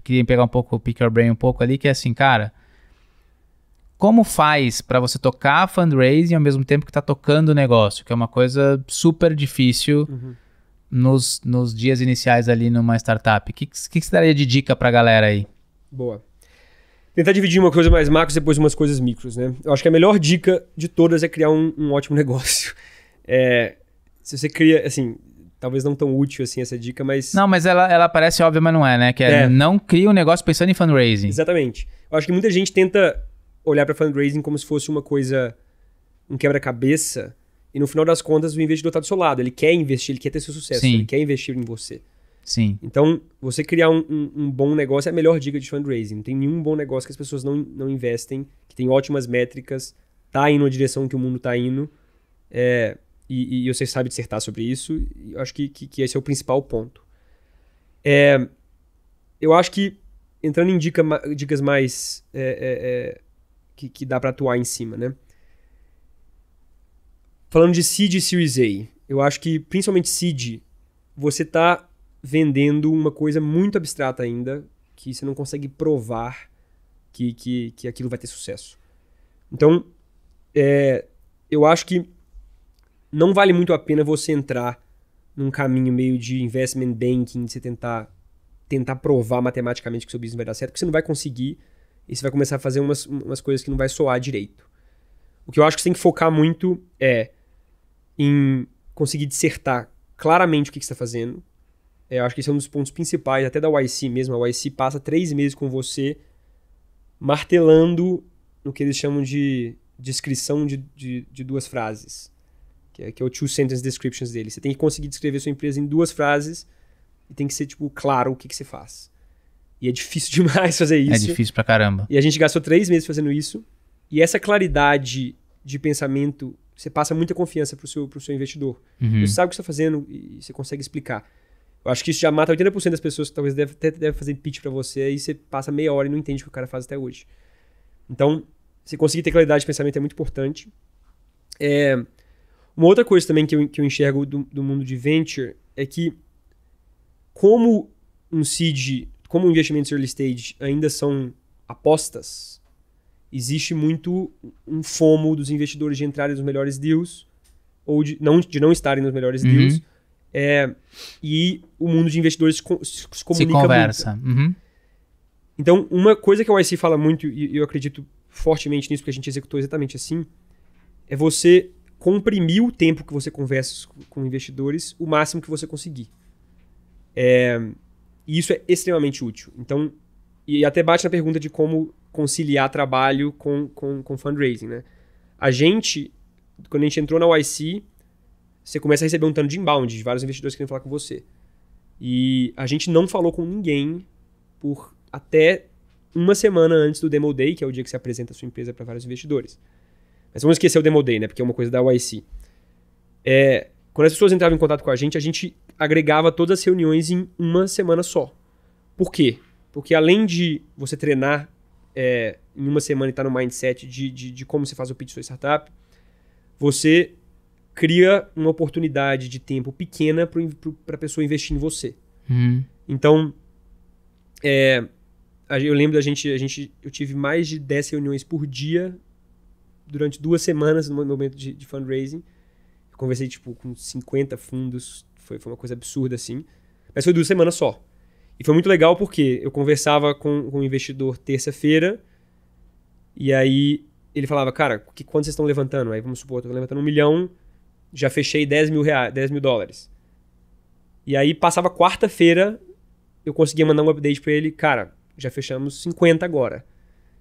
queria pegar um pouco, pick your brain um pouco ali, que é assim, cara, como faz para você tocar fundraising ao mesmo tempo que está tocando o negócio, que é uma coisa super difícil uhum. nos, nos dias iniciais ali numa startup. O que, que, você daria de dica para a galera aí? Boa. Tentar dividir uma coisa mais macro e depois umas coisas micros, né? Eu acho que a melhor dica de todas é criar um, um ótimo negócio. É, se você cria, assim, talvez não tão útil assim essa dica, mas. Não, mas ela, ela parece óbvia, mas não é, né? Que é, é. não cria um negócio pensando em fundraising. Exatamente. Eu acho que muita gente tenta olhar para fundraising como se fosse uma coisa, um quebra-cabeça, e no final das contas o investidor está do seu lado. Ele quer investir, ele quer ter seu sucesso, Sim. ele quer investir em você. Sim. Então, você criar um, um, um, bom negócio é a melhor dica de fundraising. Não tem nenhum bom negócio que as pessoas não, não investem, que tem ótimas métricas, tá indo na direção que o mundo tá indo. É, e, e, você sabe dissertar sobre isso, e eu acho que, que, que, esse é o principal ponto. É, eu acho que, entrando em dica, dicas mais é, é, é, que, que, dá para atuar em cima, né? Falando de seed e Series A, eu acho que, principalmente seed, você tá vendendo uma coisa muito abstrata ainda, que você não consegue provar que, que, que aquilo vai ter sucesso. Então, é, eu acho que não vale muito a pena você entrar num caminho meio de investment banking, de você tentar, tentar provar matematicamente que seu business vai dar certo, porque você não vai conseguir e você vai começar a fazer umas, umas coisas que não vai soar direito. O que eu acho que você tem que focar muito é em conseguir dissertar claramente o que, que você está fazendo. É, eu acho que esse é um dos pontos principais, até da YC mesmo. A YC passa três meses com você martelando no que eles chamam de descrição de, de, de duas frases que é, que é o Two Sentence Descriptions dele. Você tem que conseguir descrever sua empresa em duas frases e tem que ser, tipo, claro o que, que você faz. E é difícil demais fazer é isso. É difícil pra caramba. E a gente gastou três meses fazendo isso. E essa claridade de pensamento, você passa muita confiança pro seu, pro seu investidor. Uhum. Você sabe o que você está fazendo e você consegue explicar. Eu acho que isso já mata 80% das pessoas que talvez deve, até deve fazer pitch para você e você passa meia hora e não entende o que o cara faz até hoje. Então, você conseguir ter claridade de pensamento é muito importante. É, uma outra coisa também que eu, que eu enxergo do, do mundo de venture é que como um seed, como investimentos early stage ainda são apostas, existe muito um fomo dos investidores de entrarem nos melhores deals ou de não, de não estarem nos melhores uhum. deals. É, e o mundo de investidores se, se comunica se conversa. Uhum. Então, uma coisa que o YC fala muito, e eu acredito fortemente nisso, porque a gente executou exatamente assim, é você comprimir o tempo que você conversa com investidores o máximo que você conseguir. É, e isso é extremamente útil. Então, e até bate na pergunta de como conciliar trabalho com, com, com fundraising, né? A gente, quando a gente entrou na YC, você começa a receber um tanto de inbound de vários investidores querendo falar com você. E a gente não falou com ninguém por até uma semana antes do Demo Day, que é o dia que você apresenta a sua empresa para vários investidores. Mas vamos esquecer o Demo Day, né? Porque é uma coisa da YC. É, quando as pessoas entravam em contato com a gente, a gente agregava todas as reuniões em uma semana só. Por quê? Porque além de você treinar é, em uma semana e estar tá no mindset de, de, de, como você faz o pitch sua startup, você cria uma oportunidade de tempo pequena para a pessoa investir em você. Uhum. Então, é, eu lembro da gente, a gente, eu tive mais de 10 reuniões por dia durante duas semanas no momento de, de fundraising. Eu conversei, tipo, com 50 fundos. Foi, foi uma coisa absurda, assim. Mas foi duas semanas só. E foi muito legal porque eu conversava com, com um investidor terça-feira. E aí ele falava, cara, que, quanto vocês estão levantando? Aí vamos supor, estou levantando um milhão. Já fechei 10 mil, reais, 10 mil dólares. E aí passava quarta-feira. Eu conseguia mandar um update para ele. Cara, já fechamos 50 agora.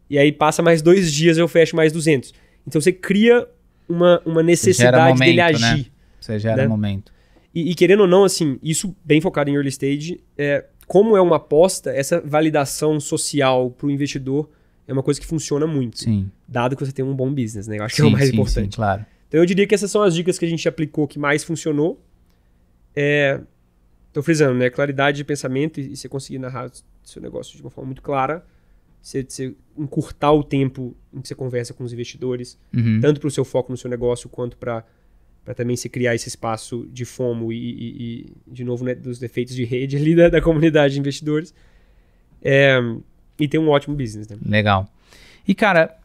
E aí passa mais dois dias eu fecho mais 200. Então você cria uma, uma necessidade momento, dele né? agir. Né? Você gera né? momento. E, e, querendo ou não, assim, isso bem focado em early stage, é, como é uma aposta, essa validação social para o investidor é uma coisa que funciona muito. Sim. Dado que você tem um bom business, né? Eu acho sim, que é o mais sim, importante. Sim, claro. Então eu diria que essas são as dicas que a gente aplicou que mais funcionou. É, tô frisando, né? Claridade de pensamento e, e você conseguir narrar seu negócio de uma forma muito clara você, você encurtar o tempo em que você conversa com os investidores, uhum. tanto para o seu foco no seu negócio, quanto para também se criar esse espaço de fomo e, e, e de novo, né, dos defeitos de rede ali da, da comunidade de investidores. É, e ter um ótimo business. Né? Legal. E, cara,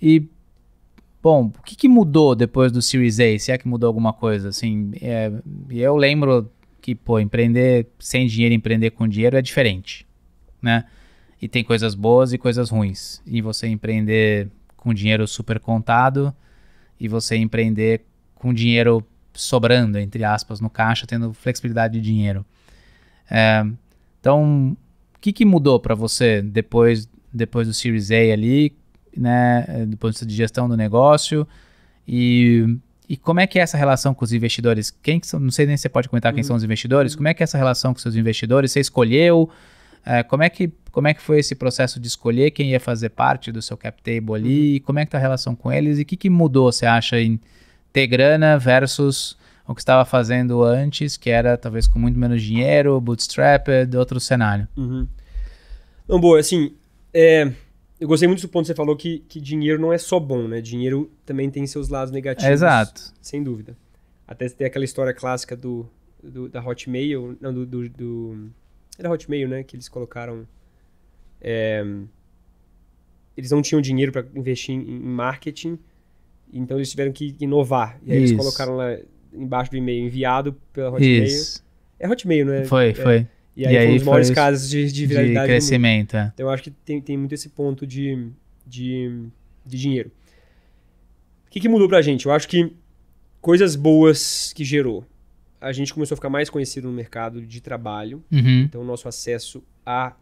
e Bom, o que, que, mudou depois do Series A? Se é que mudou alguma coisa, assim, é, eu lembro que, pô, empreender sem dinheiro, empreender com dinheiro é diferente, né? E tem coisas boas e coisas ruins. E você empreender com dinheiro super contado e você empreender com dinheiro sobrando, entre aspas, no caixa, tendo flexibilidade de dinheiro. É, então, o que, que mudou para você depois, depois do Series A ali, né, do ponto de vista de gestão do negócio? E, e como é que é essa relação com os investidores? Quem que são, não sei nem se você pode comentar quem uhum. são os investidores. Como é que é essa relação com seus investidores? Você escolheu? É, como, é que, como é que foi esse processo de escolher quem ia fazer parte do seu cap table ali? Uhum. Como é que tá a relação com eles? E o que, que mudou, você acha, em ter grana versus o que estava fazendo antes, que era talvez com muito menos dinheiro, bootstrapped, outro cenário? Uhum. Não, boa, assim, é, eu gostei muito do ponto que você falou que, que dinheiro não é só bom, né? Dinheiro também tem seus lados negativos. exato. Sem dúvida. Até tem aquela história clássica do, do da Hotmail, não, do, do, do era Hotmail, né? Que eles colocaram. É, eles não tinham dinheiro para investir em, em marketing, então eles tiveram que inovar. E aí Isso. eles colocaram lá embaixo do e-mail enviado pela Hotmail. Isso. É Hotmail, né? Foi, é, foi. E aí, e aí foi um dos maiores casos de, de viralidade. De crescimento. É. Então eu acho que tem, tem muito esse ponto de, de, de dinheiro. O que, que mudou pra gente? Eu acho que coisas boas que gerou a gente começou a ficar mais conhecido no mercado de trabalho. Uhum. Então, o nosso acesso a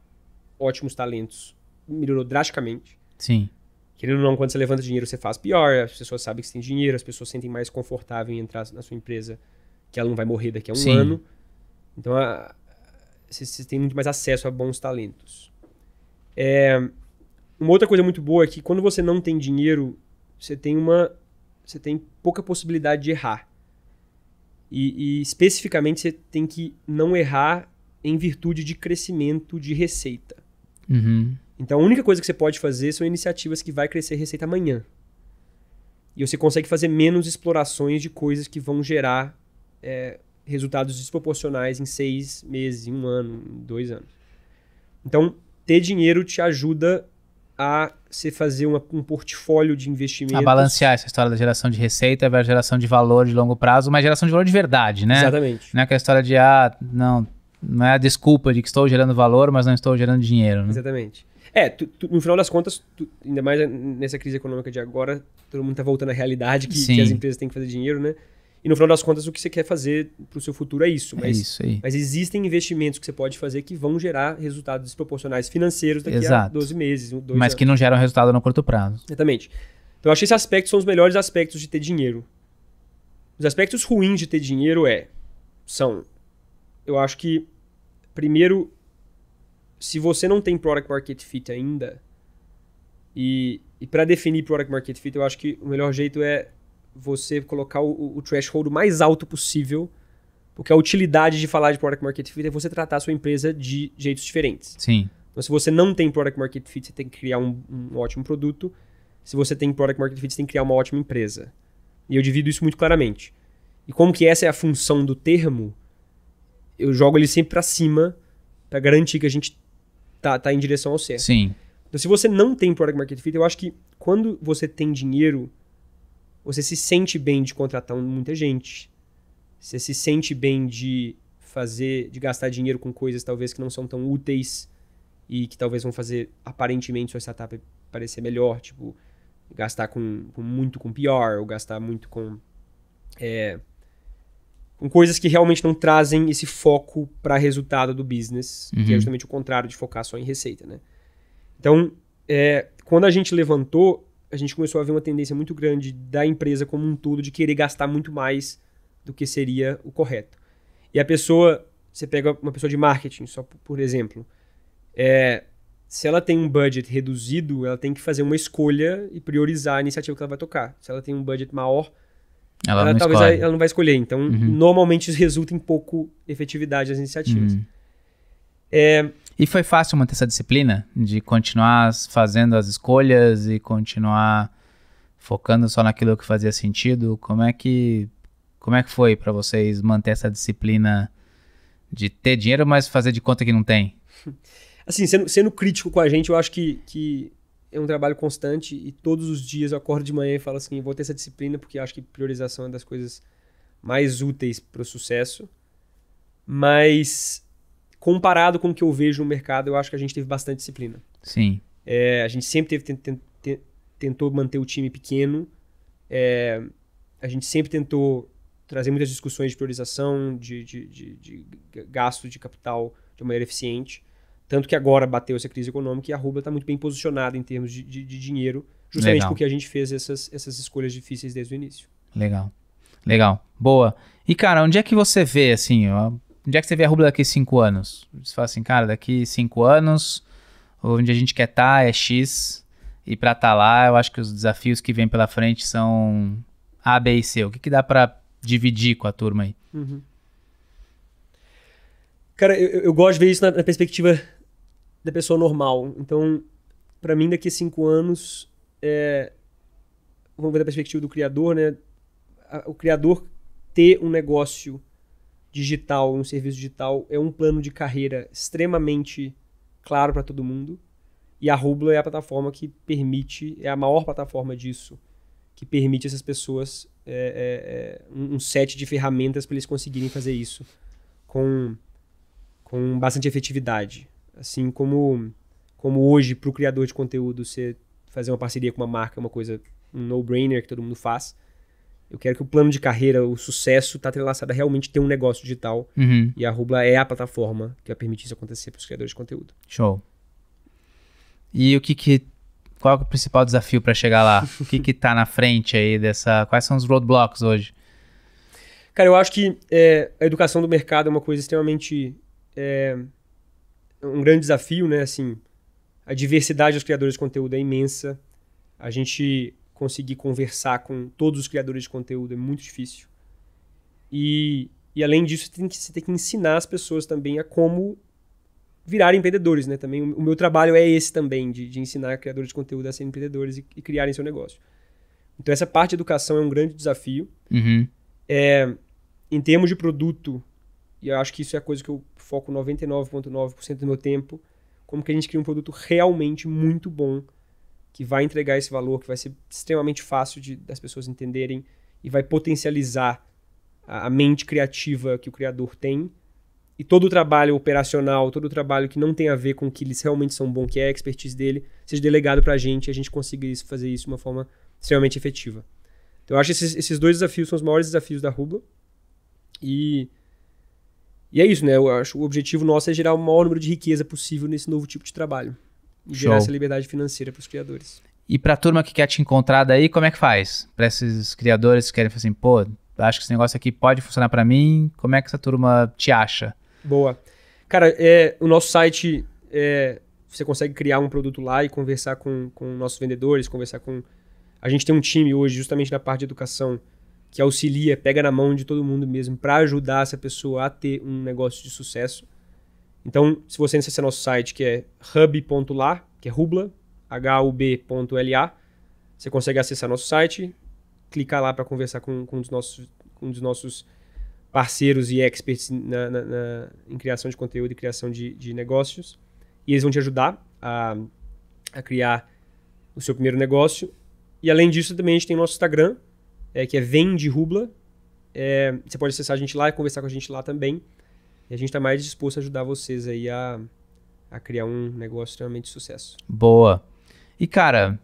ótimos talentos melhorou drasticamente. Sim. Querendo ou não, quando você levanta dinheiro, você faz pior. As pessoas sabem que você tem dinheiro, as pessoas sentem mais confortável em entrar na sua empresa, que ela não vai morrer daqui a um Sim. ano. Então, você tem muito mais acesso a bons talentos. É, uma outra coisa muito boa é que quando você não tem dinheiro, você tem uma você tem pouca possibilidade de errar. E, e especificamente você tem que não errar em virtude de crescimento de receita. Uhum. Então a única coisa que você pode fazer são iniciativas que vai crescer receita amanhã. E você consegue fazer menos explorações de coisas que vão gerar é, resultados desproporcionais em seis meses, em um ano, em dois anos. Então, ter dinheiro te ajuda a se fazer uma, um portfólio de investimentos. A balancear essa história da geração de receita versus geração de valor de longo prazo, mas geração de valor de verdade, né? Exatamente. Não é aquela história de, ah, não, não é a desculpa de que estou gerando valor, mas não estou gerando dinheiro, né? Exatamente. É, tu, tu, no final das contas, tu, ainda mais nessa crise econômica de agora, todo mundo está voltando à realidade que, que, as empresas têm que fazer dinheiro, né? E no final das contas, o que você quer fazer para o seu futuro é isso. É mas, é isso aí. Mas existem investimentos que você pode fazer que vão gerar resultados desproporcionais financeiros daqui Exato. a 12 meses. mas anos. que não geram resultado no curto prazo. Exatamente. Então, eu acho que esses aspectos são os melhores aspectos de ter dinheiro. Os aspectos ruins de ter dinheiro é, são, eu acho que, primeiro, se você não tem product market fit ainda, e, e para definir product market fit, eu acho que o melhor jeito é você colocar o, o threshold mais alto possível, porque a utilidade de falar de product market fit é você tratar a sua empresa de jeitos diferentes. Sim. Então, se você não tem product market fit, você tem que criar um, um ótimo produto. Se você tem product market fit, você tem que criar uma ótima empresa. E eu divido isso muito claramente. E como que essa é a função do termo, eu jogo ele sempre para cima para garantir que a gente tá, tá em direção ao certo. Sim. Então, se você não tem product market fit, eu acho que quando você tem dinheiro, você se sente bem de contratar muita gente. Você se sente bem de fazer, de gastar dinheiro com coisas talvez que não são tão úteis e que talvez vão fazer aparentemente sua startup parecer melhor, tipo gastar com, com muito com PR ou gastar muito com é, com coisas que realmente não trazem esse foco para resultado do business, uhum. que é uhum. justamente o contrário de focar só em receita, né? Então, é, quando a gente levantou, a gente começou a ver uma tendência muito grande da empresa como um todo de querer gastar muito mais do que seria o correto. E a pessoa, você pega uma pessoa de marketing, só por exemplo, é, se ela tem um budget reduzido, ela tem que fazer uma escolha e priorizar a iniciativa que ela vai tocar. Se ela tem um budget maior, ela, ela talvez escolhe. ela não vai escolher. Então, uhum. normalmente isso resulta em pouco efetividade das iniciativas. Uhum. É, e foi fácil manter essa disciplina de continuar fazendo as escolhas e continuar focando só naquilo que fazia sentido. Como é que como é que foi para vocês manter essa disciplina de ter dinheiro, mas fazer de conta que não tem? Assim, sendo, sendo crítico com a gente, eu acho que, que é um trabalho constante e todos os dias eu acordo de manhã e falo assim, vou ter essa disciplina porque acho que priorização é das coisas mais úteis para o sucesso. Mas comparado com o que eu vejo no mercado, eu acho que a gente teve bastante disciplina. Sim. É, a gente sempre teve, tent, tent, tentou manter o time pequeno, é, a gente sempre tentou trazer muitas discussões de priorização, de, de, de, de, gasto de capital de uma maneira eficiente. Tanto que agora bateu essa crise econômica e a Rubla está muito bem posicionada em termos de, dinheiro, justamente Legal. porque a gente fez essas, essas escolhas difíceis desde o início. Legal. Legal. Boa. E, cara, onde é que você vê, assim, onde é que você vê a Rubla daqui cinco anos? Você fala assim, cara, daqui cinco anos, onde a gente quer estar tá é X, e para estar tá lá, eu acho que os desafios que vêm pela frente são A, B e C. O que, que dá para dividir com a turma aí? Uhum. Cara, eu, eu, gosto de ver isso na, na perspectiva da pessoa normal. Então, para mim, daqui a cinco anos, é... vamos ver da perspectiva do criador, né? O criador ter um negócio digital, um serviço digital, é um plano de carreira extremamente claro para todo mundo. E a Rubla é a plataforma que permite, é a maior plataforma disso, que permite essas pessoas é, é, é um, um set de ferramentas para eles conseguirem fazer isso com, com bastante efetividade. Assim como, como hoje, para o criador de conteúdo, você fazer uma parceria com uma marca é uma coisa, um no-brainer que todo mundo faz. Eu quero que o plano de carreira, o sucesso, está entrelaçado a realmente ter um negócio digital. Uhum. E a Rubla é a plataforma que vai permitir isso acontecer para os criadores de conteúdo. Show. E o que, que qual é o principal desafio para chegar lá? o que está na frente aí dessa? Quais são os roadblocks hoje? Cara, eu acho que é, a educação do mercado é uma coisa extremamente é, um grande desafio, né? Assim, a diversidade dos criadores de conteúdo é imensa. A gente conseguir conversar com todos os criadores de conteúdo é muito difícil. E, e além disso, tem que, você tem que ensinar as pessoas também a como virar empreendedores, né? Também o, o meu trabalho é esse também, de, de, ensinar criadores de conteúdo a serem empreendedores e, e, criarem seu negócio. Então essa parte de educação é um grande desafio. Uhum. É, em termos de produto, e eu acho que isso é a coisa que eu foco 99,9% do meu tempo, como que a gente cria um produto realmente muito bom que vai entregar esse valor, que vai ser extremamente fácil de, das pessoas entenderem e vai potencializar a, a mente criativa que o criador tem. E todo o trabalho operacional, todo o trabalho que não tem a ver com o que eles realmente são bons, que é a expertise dele, seja delegado para a gente e a gente consiga isso, fazer isso de uma forma extremamente efetiva. Então, eu acho que esses, esses dois desafios são os maiores desafios da Rubla. E, e é isso, né? Eu acho que o objetivo nosso é gerar o maior número de riqueza possível nesse novo tipo de trabalho e gerar essa liberdade financeira para os criadores. E para a turma que quer te encontrar daí, como é que faz? Para esses criadores que querem fazer assim, pô, acho que esse negócio aqui pode funcionar para mim, como é que essa turma te acha? Boa. Cara, é, o nosso site, é, você consegue criar um produto lá e conversar com, com nossos vendedores, conversar com... A gente tem um time hoje, justamente na parte de educação, que auxilia, pega na mão de todo mundo mesmo, para ajudar essa pessoa a ter um negócio de sucesso. Então, se você acessar nosso site, que é hub.la, que é rubla, hub.la, você consegue acessar nosso site, clicar lá para conversar com, com, um dos nossos, um dos nossos parceiros e experts na, na, na, em criação de conteúdo e criação de, de negócios. E eles vão te ajudar a, a criar o seu primeiro negócio. E além disso, também a gente tem o nosso Instagram, é, que é Vende Rubla. É, você pode acessar a gente lá e conversar com a gente lá também. E a gente está mais disposto a ajudar vocês aí a, a criar um negócio realmente de sucesso. Boa. E, cara,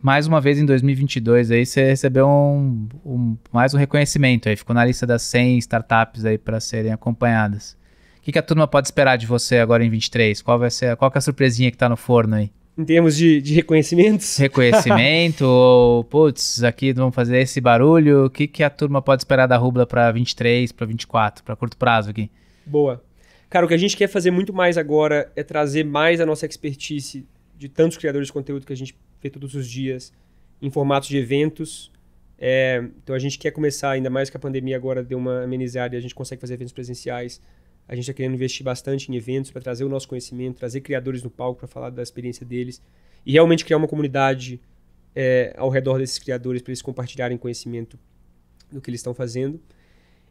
mais uma vez em 2022 aí você recebeu um, um, mais um reconhecimento aí, ficou na lista das 100 startups aí para serem acompanhadas. O que, que, a turma pode esperar de você agora em 23? Qual vai ser, qual é a surpresinha que está no forno aí? em termos de, de reconhecimentos? Reconhecimento, ou, putz, aqui vamos fazer esse barulho, o que, que a turma pode esperar da Rubla para 23, para 24, para curto prazo aqui? Boa. Cara, o que a gente quer fazer muito mais agora é trazer mais a nossa expertise de tantos criadores de conteúdo que a gente vê todos os dias em formatos de eventos. É, então a gente quer começar, ainda mais que a pandemia agora deu uma amenizada e a gente consegue fazer eventos presenciais, a gente está querendo investir bastante em eventos para trazer o nosso conhecimento, trazer criadores no palco para falar da experiência deles e realmente criar uma comunidade é, ao redor desses criadores para eles compartilharem conhecimento do que eles estão fazendo.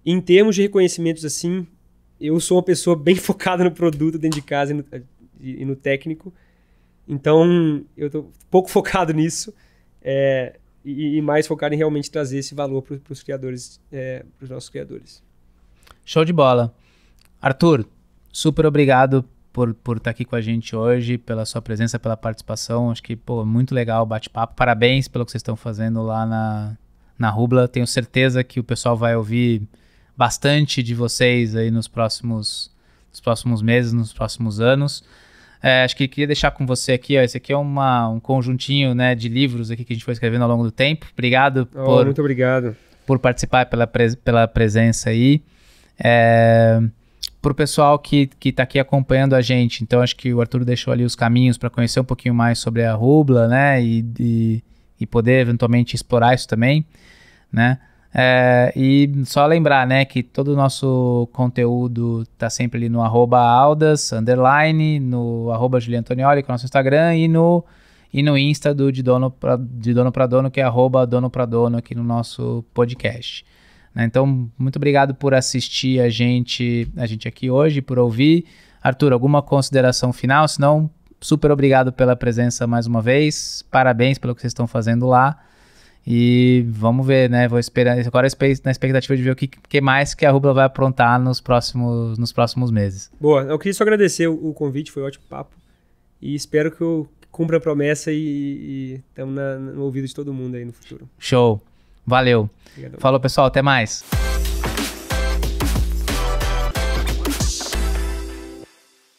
Em termos de reconhecimentos, assim, eu sou uma pessoa bem focada no produto dentro de casa e no, e no técnico. Então, eu estou pouco focado nisso é, e, e, mais focado em realmente trazer esse valor para os criadores, é, para os nossos criadores. Show de bola. Arthur, super obrigado por, por estar tá aqui com a gente hoje, pela sua presença, pela participação. Acho que, pô, muito legal o bate-papo. Parabéns pelo que vocês estão fazendo lá na, na Rubla. Tenho certeza que o pessoal vai ouvir bastante de vocês aí nos próximos, nos próximos meses, nos próximos anos. É, acho que queria deixar com você aqui, ó, Esse aqui é uma, um conjuntinho né, de livros aqui que a gente foi escrevendo ao longo do tempo. Obrigado oh, por. Muito obrigado. Por participar pela, pela presença aí. É, para o pessoal que está aqui acompanhando a gente, então acho que o Arthur deixou ali os caminhos para conhecer um pouquinho mais sobre a Rubla, né? E, e, e poder eventualmente explorar isso também, né? É, e só lembrar, né, que todo o nosso conteúdo está sempre ali no arroba Aldas, underline, no arroba Juliantonioli, com é o nosso Instagram, e no, e no Insta do De Dono, para de dono Dono, que é arroba Dono para Dono aqui no nosso podcast. Né? Então, muito obrigado por assistir a gente, a gente aqui hoje, por ouvir. Arthur, alguma consideração final? Se não, super obrigado pela presença mais uma vez. Parabéns pelo que vocês estão fazendo lá. E vamos ver, né? Vou esperar agora na expectativa de ver o que, que mais que a Rubla vai aprontar nos próximos, nos próximos meses. Boa, eu queria só agradecer o, o convite, foi um ótimo papo. E espero que eu cumpra a promessa e estamos no ouvido de todo mundo aí no futuro. Show! Valeu. Obrigado. Falou, pessoal. Até mais.